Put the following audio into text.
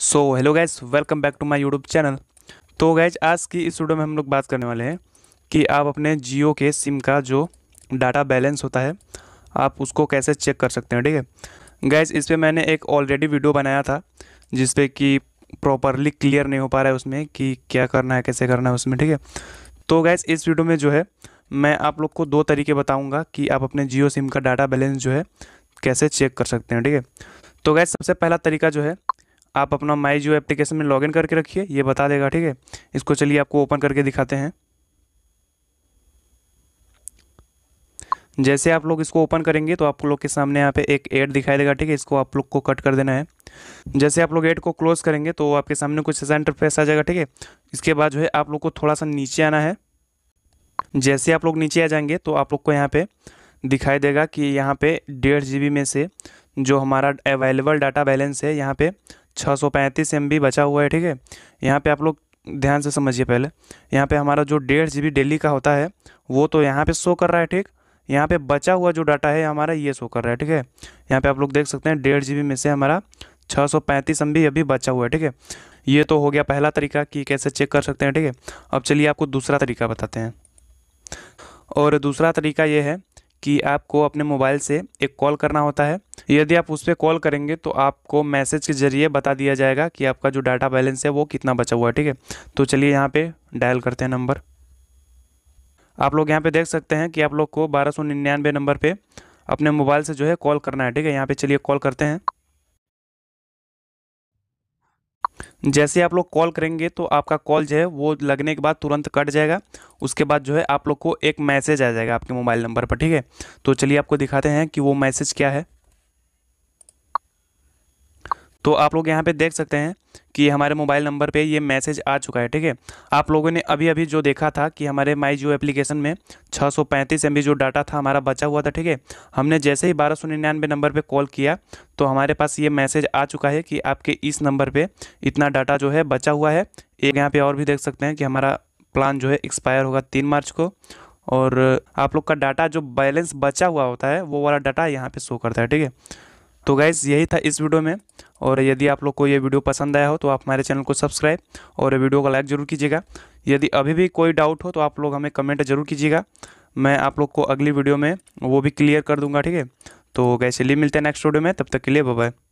so hello guys welcome back to my YouTube channel तो guys आज की इस वीडियो में हम लोग बात करने वाले हैं कि आप अपने जियो के सिम का जो डाटा बैलेंस होता है आप उसको कैसे चेक कर सकते हैं ठीक है गैज इस पर मैंने एक ऑलरेडी वीडियो बनाया था जिसपे कि प्रॉपरली क्लियर नहीं हो पा रहा है उसमें कि क्या करना है कैसे करना है उसमें ठीक है तो गैज इस वीडियो में जो है मैं आप लोग को दो तरीके बताऊँगा कि आप अपने जियो सिम का डाटा बैलेंस जो है कैसे चेक कर सकते हैं ठीक है तो गैस सबसे पहला तरीका जो है आप अपना माई जियो एप्लीकेशन में लॉगिन करके रखिए ये बता देगा ठीक है इसको चलिए आपको ओपन करके दिखाते हैं जैसे आप लोग इसको ओपन करेंगे तो आप लोग के सामने यहाँ पे एक एड दिखाई देगा ठीक है इसको आप लोग को कट कर देना है जैसे आप लोग एड को क्लोज करेंगे तो आपके सामने कुछ ऐसा इंटरफेस आ जाएगा ठीक है इसके बाद जो है आप लोग को थोड़ा सा नीचे आना है जैसे आप लोग नीचे आ जाएंगे तो आप लोग को यहाँ पे दिखाई देगा कि यहाँ पे डेढ़ जी में से जो हमारा अवेलेबल डाटा बैलेंस है यहाँ पे छः सौ पैंतीस एम बी बचा हुआ है ठीक है यहाँ पे आप लोग ध्यान से समझिए पहले यहाँ पे हमारा जो डेढ़ जी बी डेली का होता है वो तो यहाँ पे शो कर रहा है ठीक यहाँ पे बचा हुआ जो डाटा है हमारा ये शो कर रहा है ठीक है यहाँ पे आप लोग देख सकते हैं डेढ़ जी बी में से हमारा छः सौ पैंतीस एम बी अभी बचा हुआ है ठीक है ये तो हो गया पहला तरीका कि कैसे चेक कर सकते हैं ठीक है अब चलिए आपको दूसरा तरीका बताते हैं और दूसरा तरीका ये है कि आपको अपने मोबाइल से एक कॉल करना होता है यदि आप उस पर कॉल करेंगे तो आपको मैसेज के ज़रिए बता दिया जाएगा कि आपका जो डाटा बैलेंस है वो कितना बचा हुआ है ठीक है तो चलिए यहाँ पर डायल करते हैं नंबर आप लोग यहाँ पे देख सकते हैं कि आप लोग को बारह नंबर पर अपने मोबाइल से जो है कॉल करना है ठीक है यहाँ पर चलिए कॉल करते हैं जैसे आप लोग कॉल करेंगे तो आपका कॉल जो है वो लगने के बाद तुरंत कट जाएगा उसके बाद जो है आप लोग को एक मैसेज आ जाएगा आपके मोबाइल नंबर पर ठीक है तो चलिए आपको दिखाते हैं कि वो मैसेज क्या है तो आप लोग यहाँ पे देख सकते हैं कि हमारे मोबाइल नंबर पे ये मैसेज आ चुका है ठीक है आप लोगों ने अभी अभी जो देखा था कि हमारे माई जियो एप्लीकेशन में 635 बी जो डाटा था हमारा बचा हुआ था ठीक है हमने जैसे ही बारह सौ निन्यानवे नंबर पर कॉल किया तो हमारे पास ये मैसेज आ चुका है कि आपके इस नंबर पर इतना डाटा जो है बचा हुआ है एक यहाँ पर और भी देख सकते हैं कि हमारा प्लान जो है एक्सपायर होगा तीन मार्च को और आप लोग का डाटा जो बैलेंस बचा हुआ होता है वो वाला डाटा यहाँ पे शो करता है ठीक है तो गाइज यही था इस वीडियो में और यदि आप लोग को ये वीडियो पसंद आया हो तो आप हमारे चैनल को सब्सक्राइब और वीडियो को लाइक ज़रूर कीजिएगा यदि अभी भी कोई डाउट हो तो आप लोग हमें कमेंट ज़रूर कीजिएगा मैं आप लोग को अगली वीडियो में वो भी क्लियर कर दूंगा ठीक है तो कैसे लिए मिलते हैं नेक्स्ट वीडियो में तब तक के लिए बाय